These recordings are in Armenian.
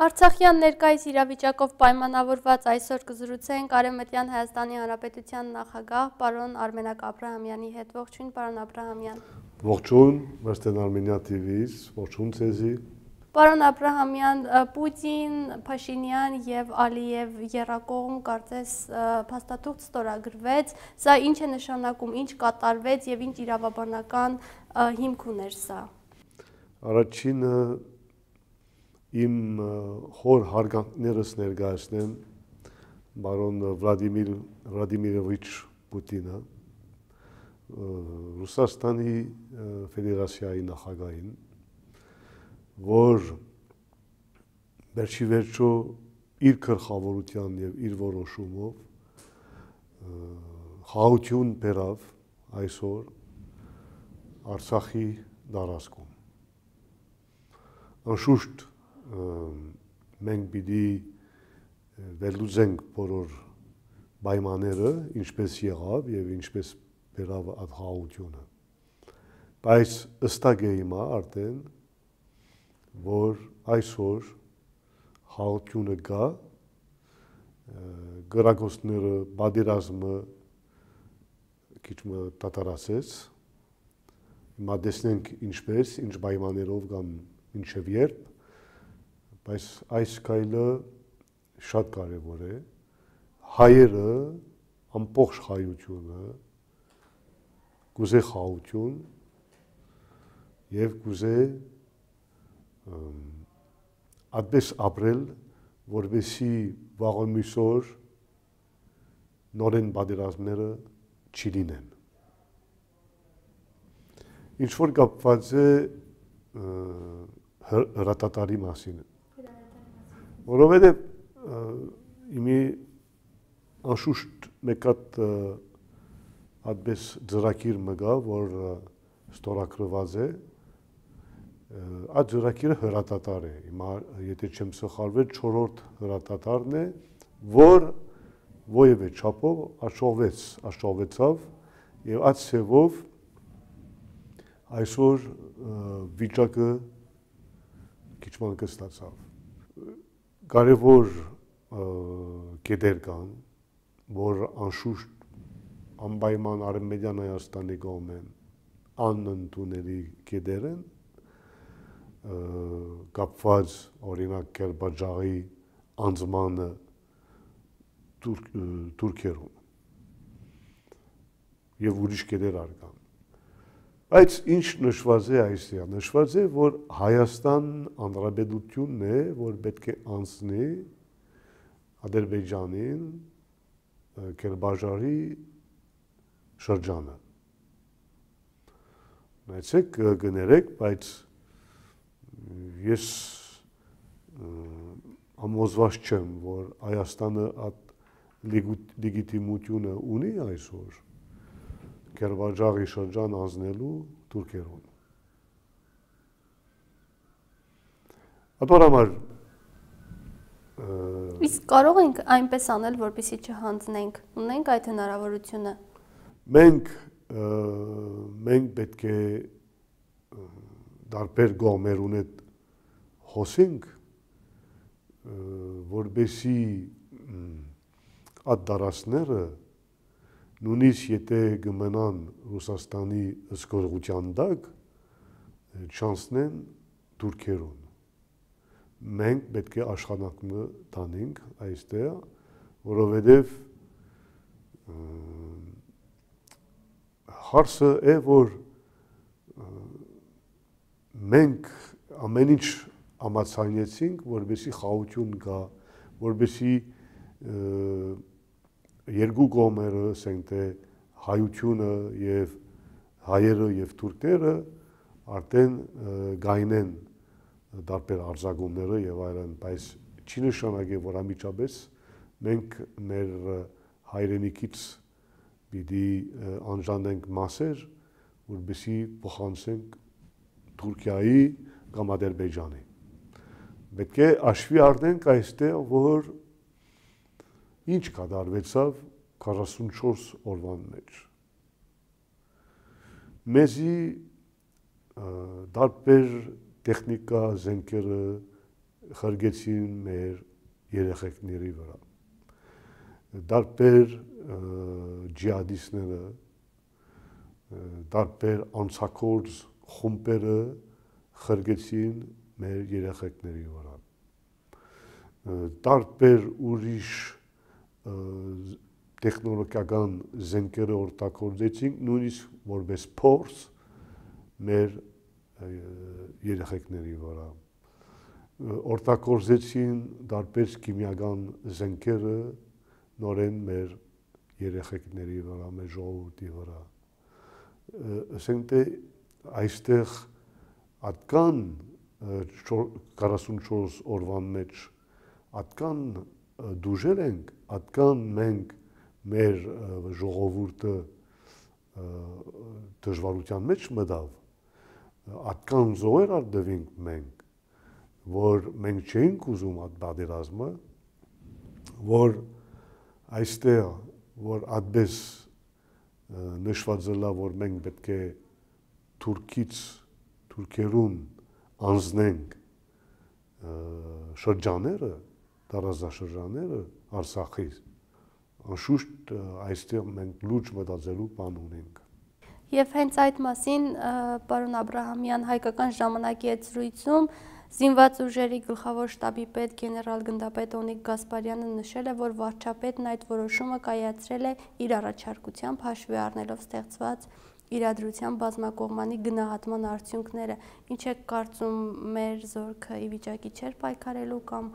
Արցախյան ներկայիս իրավիճակով պայմանավորված այսօր կզրուցենք Արևմտյան Հայաստանի Հանրապետության նախագահ պարոն Արմենակ Աբրահամյանի հետ։ Ողջույն պարոն Աբրահամյան։ Ողջույն Մերսեն Արմենիա TV-ից, ողջույն ցեզի։ Պարոն Աբրահամյան, Պուտին, Փաշինյան եւ Ալիև երակողում կարծես փաստաթուղթ ստորագրվեց։ Սա ինչ է նշանակում, ինչ կատարվեց եւ ինչ իրավաբանական հիմք ուներ սա։ Առաջինը իմ խոր հարգանքներս ներկայացնեմ բարոն Վլադիմիր Վլադիմիրովիչ Պուտինը Ռուսաստանի ֆեդերացիայի նախագահին որ վերջի վերջո իր քրխավորության եւ իր որոշումով խաղություն բերավ այսօր Արցախի դարաշքում անշուշտ մենք պիտի վերլուծենք բոլոր պայմանները, ինչպես եղավ եւ ինչպես բերավ ադհաությունը։ Բայց ըստակ է հիմա արդեն որ այսօր հաղթյունը կա գրակոստները բادرազմը քիչը տատարացեց հիմա տեսնենք ինչպես ինչ պայմաններով կամ ինչև երբ Բայց այս քայլը շատ կարևոր է։ Հայերը ամբողջ հայությունը գուզե խաղություն եւ գուզե այդպես ապրել, որովհետեւ վաղեմիսոր նորեն բادرազմները չլինեն։ Ինչ որ կապված է հրատատարի մասին որովհետև իմի անշուշտ մեկ հատ այդպես ծրագիր մգա, որ ստորագրված է այդ ծրագիրը հրատատար է հիմա եթե չեմ սխալվել 4-րդ հրատատարն է որ ոևէ չափով աշխովեց աշխովեցավ եւ այդ ցեվով այսօր վիճակը քիչ մանկը ստացավ կարևոր կետեր կան, որ անշուշտ անպայման Արմենիան Հայաստանի կողմեն անընդունելի կետեր են կապված օրինակ Կերբաջաղի անձմանը Թուրքերում եւ ուրիշ կետեր արկան Բայց ինչ նշված է այսօր, նշված է, որ Հայաստան Հանրապետությունն է, որ պետք է անցնի Ադրբեջանին Կերբաժարի շրջանը։ Նայեցեք գներեք, բայց ես ամոզված չեմ, որ Հայաստանը այդ լեգիտիմությունը ունի այսօր։ Ադրբեջանի շրջան ազնելու Թուրքերուն։ Ատոր համար Իսկ կարող ենք այնպես անել, որպեսզի չհանձնենք։ Ունենք այդ հնարավորությունը։ Մենք մենք պետք է դարբեր գոմերուն հետ խոսենք, որբեսի այդ դարաշները նույնիսկ եթե գմնան Ռուսաստանի սկզբության դակ չանցնեն Թուրքերուն։ Մենք պետք է աշխատանքը տանենք այստեղ, որովհետև հարցը է, որ մենք ամեն ինչ ամացանեցինք, որբեսի խաղություն գա, որբեսի և, երկու կողմերը, ասենք թե հայությունը եւ հայերը եւ թուրքերը արդեն գայնեն տարբեր արձակումները եւ այլն, բայց չի նշանակի, որ ամիջապես մենք մեր հայրենիքից պիտի անջանենք մասեր, որբիսի փոխանցենք Թուրքիայի կամ Ադրբեջանի։ Պետք է աշվի արդենք այստեղ, որ ինչ կատարվեցավ 44 օրվան մեջ։ Մեզի դարբեր տեխնիկա զենքերը խարգեցին մեր երեխեքների վրա։ Դարբեր ջիհադիստները, դարբեր անցակորձ խումբերը խարգեցին մեր երեխեքների վրա։ Դարբեր ուրիշ տեխնոլոգիական զենքերը օգտագործեցինք նույնիսկ որպես փորձ մեր երեխեքների վրա օգտագործեցին դարբեր քիմիական զենքերը նորեն մեր երեխեքների վրա, մեր ժողովրդի վրա։ Ասենք թե այստեղ ատկան 44 օրվան մեջ ատկան դուժեր ենք, ատկան մենք մեր ժողովուրդը դժվարության մեջ մտավ ատկան զոհեր արդվինք մենք որ մենք չենք ուզում այդ բادرազմը որ այստեղ որ ադպես նշված լա որ մենք պետք է Թուրքից Թուրքերուն անզնենք շրջաները տարածաշրջանները Արցախից անշուշտ այստեղ մենք լուրջ մտածելու բան ունենք։ Եվ հենց այդ մասին պարոն Աբ รา համյան հայկական ժամանակի այդ զրույցում Զինված ուժերի գլխավոր շտաբի պետ գեներալ գնդապետ Օնիկ Գասպարյանը նշել է, որ վարչապետն այդ որոշումը կայացրել է իր առաջարկությամբ հաշվի առնելով ստեղծված իրադրության բազմակողմանի գնահատման արդյունքները։ Ինչ է կարծում մեր զորքը ի վիճակի չէր պայքարելու կամ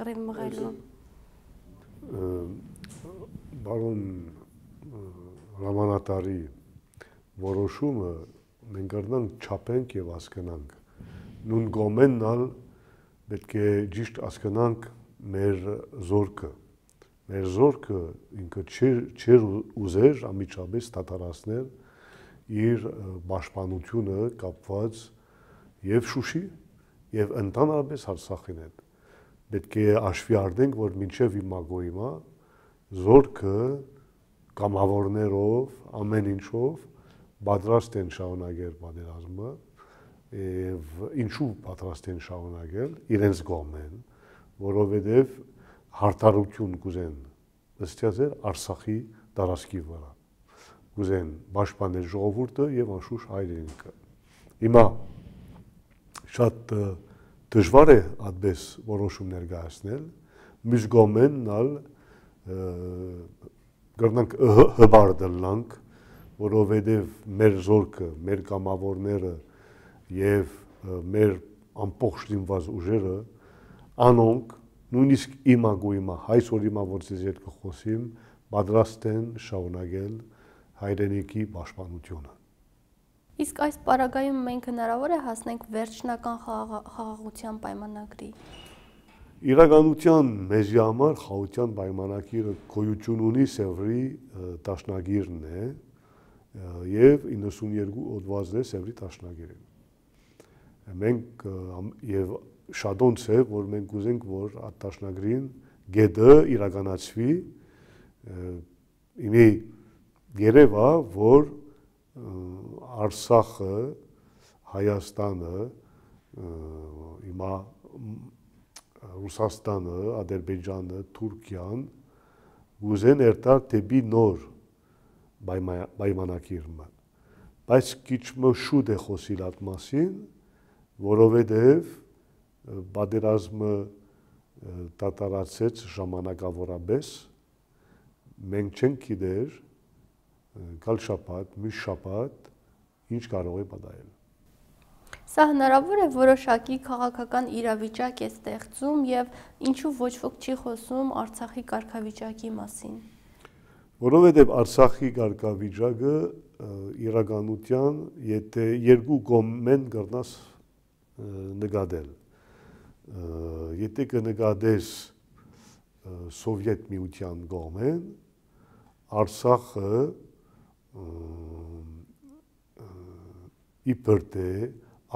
կռիվ մղելու։ Բարոն հրամանատարի որոշումը մենք առնան չափենք եւ հասկանանք։ Նուն գոմեննալ պետք է ճիշտ հասկանանք մեր զորքը։ Մեր զորքը ինքը չեր չեր ուզեր ամիջապես դատարացնել իր պաշտպանությունը կապված եւ Շուշի եւ ընդհանրապես Արցախին հետ։ Պետք է աշվի արդենք, որ մինչեւ իմագո հիմա զորքը կամավորներով, ամեն ինչով պատրաստ են շարունակել պատերազմը եւ ինչու պատրաստ են շարունակել իրենց գոմեն, որովհետեւ հարտարություն կուզեն ըստ եղել Արցախի տարածքի վրա գուզեն պաշտպանել ժողովուրդը եւ անշուշտ հայրենիքը։ Հիմա շատ դժվար է այդպես որոշում ներկայացնել, մյուս գոմեն նալ գրնանք հբար դլանք, որովհետեւ մեր զորքը, մեր կամավորները եւ մեր ամբողջ լինված ուժերը անոնք նույնիսկ իմա գույմա հայ սորիմա որ ձեզ հետ կխոսիմ պատրաստ են շاؤնագել հայրենիքի պաշտպանությունը։ Իսկ այս պարագայում մենք հնարավոր է հասնենք վերջնական խաղաղության պայմանագրի։ Իրականության մեզի համար խաղաղության պայմանագիրը գոյություն ունի Սևրի տաշնագիրն է եւ 92 հոդվածն է Սևրի տաշնագիրը։ Մենք եւ շատոնց է որ մենք ուզենք որ այդ տաշնագրին գեդը իրականացվի իմի երևա, որ Արցախը, Հայաստանը, հիմա Ռուսաստանը, Ադրբեջանը, Թուրքիան ուզեն երթալ դեպի նոր պայմանակիրը։ Բայց քիչ շուտ է խոսիլ այդ մասին, որովհետև բادرազմը դատարացեց ժամանակավորապես մենք չենք գիտեր գալ շապատ, մի շապատ ինչ կարող է պատահել։ Սա հնարավոր է որոշակի քաղաքական իրավիճակ է ստեղծում եւ ինչու ոչ ոք չի խոսում Արցախի կարգավիճակի մասին։ Որովհետեւ Արցախի կարգավիճակը իրականության, եթե երկու կողմեն կրնաս նկատել։ Եթե կնկատես Սովետ միության կողմեն, Արցախը իբր դե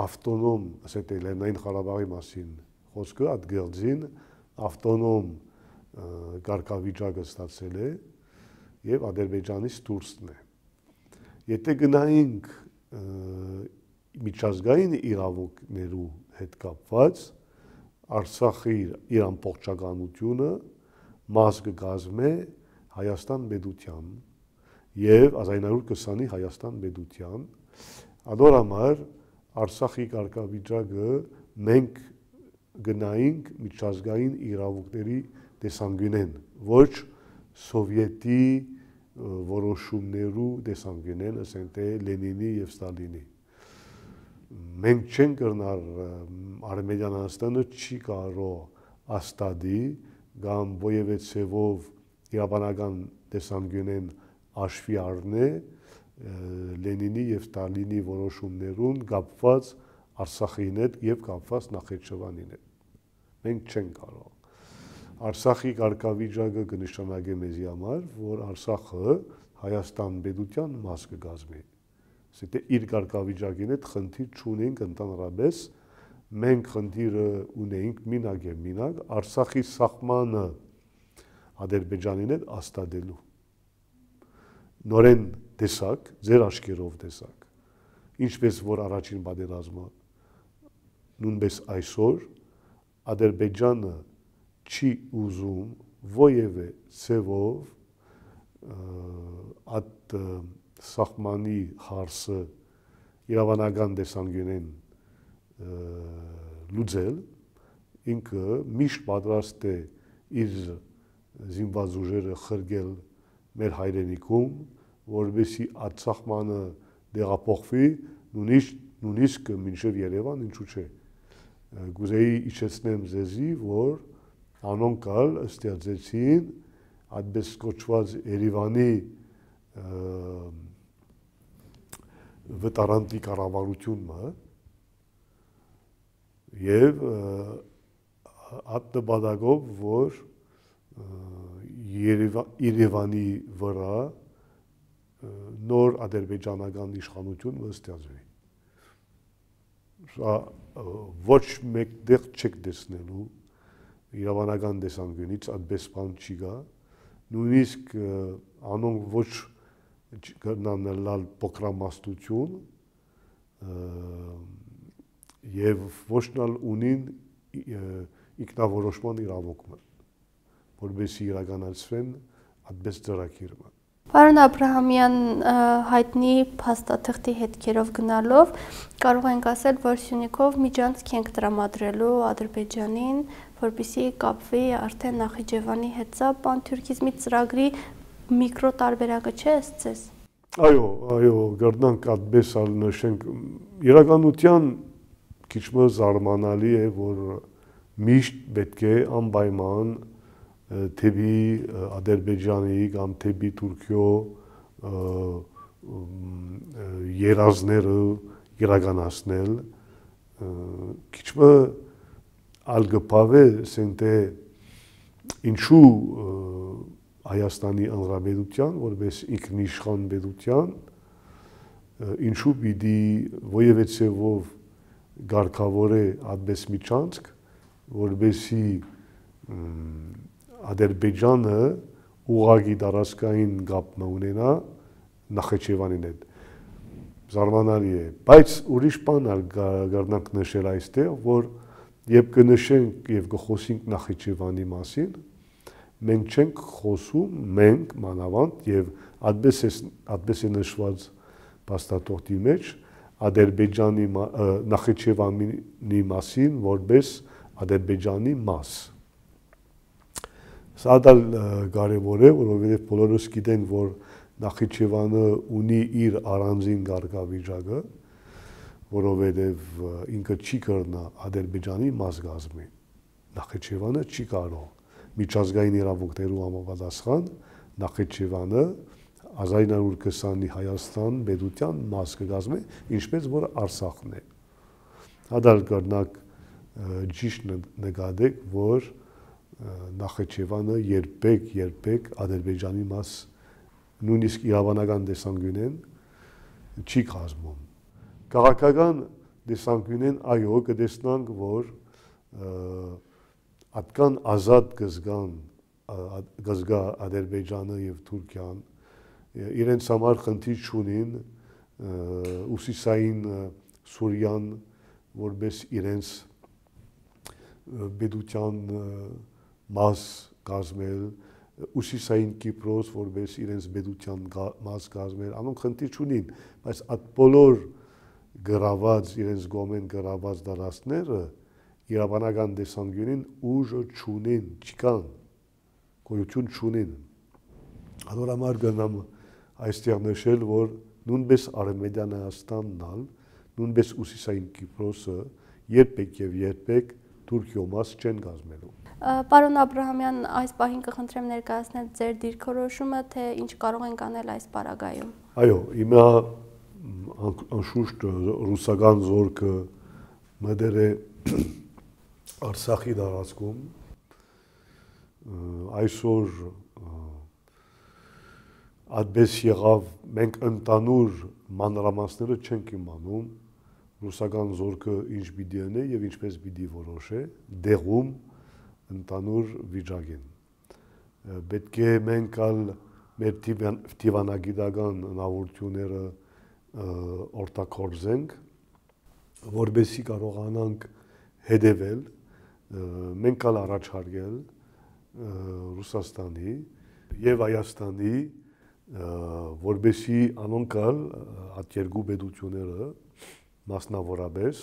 ավտոնոմ, ասეთ Լեռնային Ղարաբաղի մասին խոսքը ադգելձին ավտոնոմ կարգավիճակը ստացել է եւ Ադրբեջանից դուրսն է։ Եթե գնայինք միջազգային իրավունքներու հետ կապված Արցախի իր ամբողջականությունը մաս կգազմե Հայաստան Մեդության եւ 1920-ի Հայաստան Մեդության անոր համար Արցախի կարգավիճակը մենք գնայինք միջազգային իրավունքների տեսանկյունեն, ոչ սովյետի որոշումներու տեսանկյունեն, ասեն թե Լենինի եւ Ստալինի։ Մենք չենք կրնար Արմենիան Հայաստանը չի կարող աստադի կամ ոևեցեվով իրավանական տեսանկյունեն հաշվի առնե Լենինի եւ Ստալինի որոշումներուն կապված Արցախին հետ եւ կապված Նախիջևանին հետ։ Մենք չենք կարող։ Արցախի կարգավիճակը կնշանակի մեզի համար, որ Արցախը Հայաստան պետության մաս կգազմի։ Սա իր կարգավիճակին հետ խնդիր չունենք ընդհանրապես մենք խնդիրը ունենք մինակ եւ մինակ Արցախի սահմանը Ադրբեջանին հետ աստադելու նորեն տեսակ, ձեր աչքերով տեսակ, ինչպես որ առաջին պատերազմը, նույնպես այսօր Ադրբեջանը չի ուզում ոևէ ցևով այդ սահմանի հարսը իրավանական դեսանգյունեն լուծել ինքը միշտ պատրաստ է իր զինված ուժերը խրգել մեր հայրենիքում որբեսի ածախմանը դեղափոխվի, նույնիսկ նույնիսկ մինչև Երևան ինչու՞ չէ։ Գուզեի իջեցնեմ ձեզի, որ անոնքալ ստեղծեցին այդպես կոչված Երևանի վտարանտի կառավարությունը եւ ատտբադագով որ Երևանի վրա նոր ադրբեջանական իշխանություն ստեղծվի։ Սա ոչ մեկ դեղ չեք տեսնելու իրավանական տեսանկյունից այդպես բան չի գա։ Նույնիսկ անոնք ոչ գտնանալ փոքրամասնություն եւ ոչնալ ունին ինքնավորոշման իրավունքը որբեսի իրականացվեն այդպես ծրագիրը Պարոն Աբ รา համյան հայտնի փաստաթղթի հետքերով գնալով կարող ենք ասել, որ Սյունիքով միջանցք ենք տրամադրելու Ադրբեջանին, որպիսի կապվի արդեն Նախիջևանի հետ սա Պանթյուրքիզմի ծրագրի միկրոտարբերակը չէ՞ ցես։ Այո, այո, գարդանք այդպես ալ նշենք իրականության քիչ մը զարմանալի է, որ միշտ պետք է անպայման թեպի Ադրբեջանի կամ թեպի Թուրքիո երազները իրականացնել քիչը ալգպավե սենտե ինչու Հայաստանի Հանրապետության որպես ինքնիշխան պետության ինչու պիտի ոևե ցևով ղարքավորե ադպես միջանցք որբեսի Ադրբեջանը ուղագի դարաշկային գապն ունենա Նախիջևանի հետ։ Զարմանալի է, բայց ուրիշ բան ալ գարնանք նշել այստեղ, որ երբ կնշենք եւ կխոսենք Նախիջևանի մասին, մենք չենք խոսում մենք մանավանդ եւ այդպես է այդպես է նշված փաստաթղթի մեջ Ադրբեջանի Նախիջևանի մասին որպես Ադրբեջանի մաս։ մաս Սա դա կարևոր է, որովհետև բոլորս գիտեն, որ Նախիջևանը ունի իր առանձին ղարգավիճակը, որովհետև ինքը չի կրնա Ադրբեջանի մազգազմին։ Նախիջևանը չի կարող միջազգային իրավունքներու համապատասխան Նախիջևանը 1920-ի Հայաստան Բեդության մաս կգազմի, ինչպես որ Արցախն է։ Հադար կրնակ ճիշտ նկատեք, որ Նախիջևանը երբեք երբեք Ադրբեջանի մաս նույնիսկ իրավանական դեսանգյունեն չի կազմում։ Քաղաքական դեսանգյունեն այո կդեսնանք, որ ատկան ազատ գզգան գզգա Ադրբեջանը եւ Թուրքիան իրենց համար խնդիր չունին ուսիսային Սուրիան որպես իրենց բեդության և, մաս կազմել ուսիսային Կիպրոս որպես իրենց բեդության մաս կազմել անոնք խնդիր չունին բայց այդ բոլոր գրաված իրենց գոմեն գրաված դարաշները իրավանական դեսանգյունին ուժը չունին չկան գոյություն չունին Անոր համար գնամ այստեղ նշել, որ նույնպես Արմեդիան Հայաստանն ալ, նույնպես Հուսիսային Կիպրոսը երբեք եւ երբեք Թուրքիո մաս չեն գազմելու։ Պարոն Աբ รา համյան, այս պահին կխնդրեմ ներկայացնել ձեր դիրքորոշումը, թե ինչ կարող ենք անել այս պարագայում։ Այո, հիմա անշուշտ ռուսական զորքը մդեր է Արցախի դարածքում։ Այսօր այդպես եղավ, մենք ընդանուր մանրամասները չենք իմանում, ռուսական զորքը ինչ պիտի անե եւ ինչպես պիտի որոշե, դեղում ընդանուր վիճակին։ Պետք է մենք ալ մեր դիվանագիտական հնարավորությունները օրտակորձենք, որբեսի կարողանանք հետևել, մենք ալ առաջարկել Ռուսաստանի եւ Հայաստանի որբեսի անոնքալ այդ երկու պետությունները մասնավորապես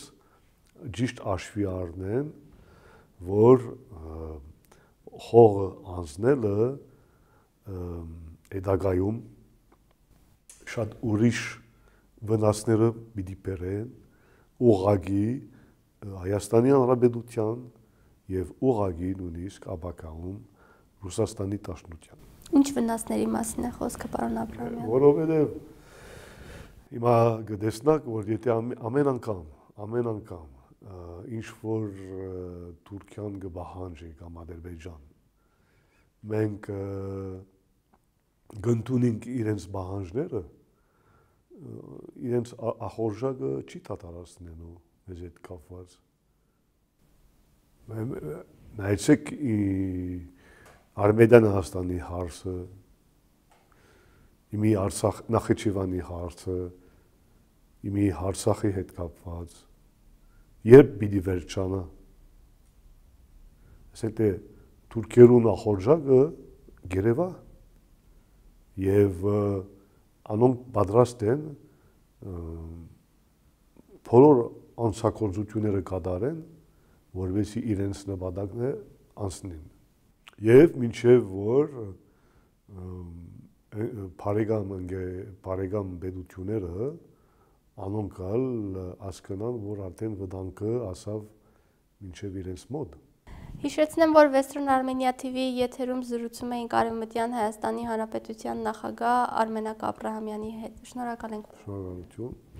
ճիշտ աշվի առնեն որ հողը անցնելը հետագայում շատ ուրիշ վնասները պիտի բերեն ուղագի Հայաստանի Հանրապետության եւ ուղագի նույնիսկ աբակաում Ռուսաստանի Տաշնության։ Ինչ վնասների մասին է խոսքը, պարոն Աբրամյան։ Որովհետեւ հիմա գտեսնակ, որ եթե ամեն անգամ, ամեն անգամ ինչ որ Թուրքիան գբահանջի կամ Ադրբեջան։ Մենք գտնունենք իրենց բահանջները, իրենց ախորժակը չի դատարացնելու մեզ այդ կապված։ Նայեցեք Արմենիան Հայաստանի հարցը, իմի Արցախ Նախիջևանի հարցը, իմի Արցախի հետ կապված Երբ պիտի վերջանա։ Ասեք թե թուրքերու նախորժակը գերեվա եւ անոնք պատրաստ են բոլոր անցակորձությունները կատարեն, որովհետեւ իրենց նպատակն է անցնին։ Եվ մինչև որ բարեկամ ընկեր բարեկամ պետությունները անում կալ ասկնան, որ արդեն վտանգը ասավ մինչև իրենց մոտ։ Հիշեցնեմ, որ Western Armenia TV-ի եթերում զրուցում էինք Արևմտյան Հայաստանի Հանրապետության նախագահ Արմենակ Աբրահամյանի հետ։ Շնորհակալ ենք։ Շնորհակալություն։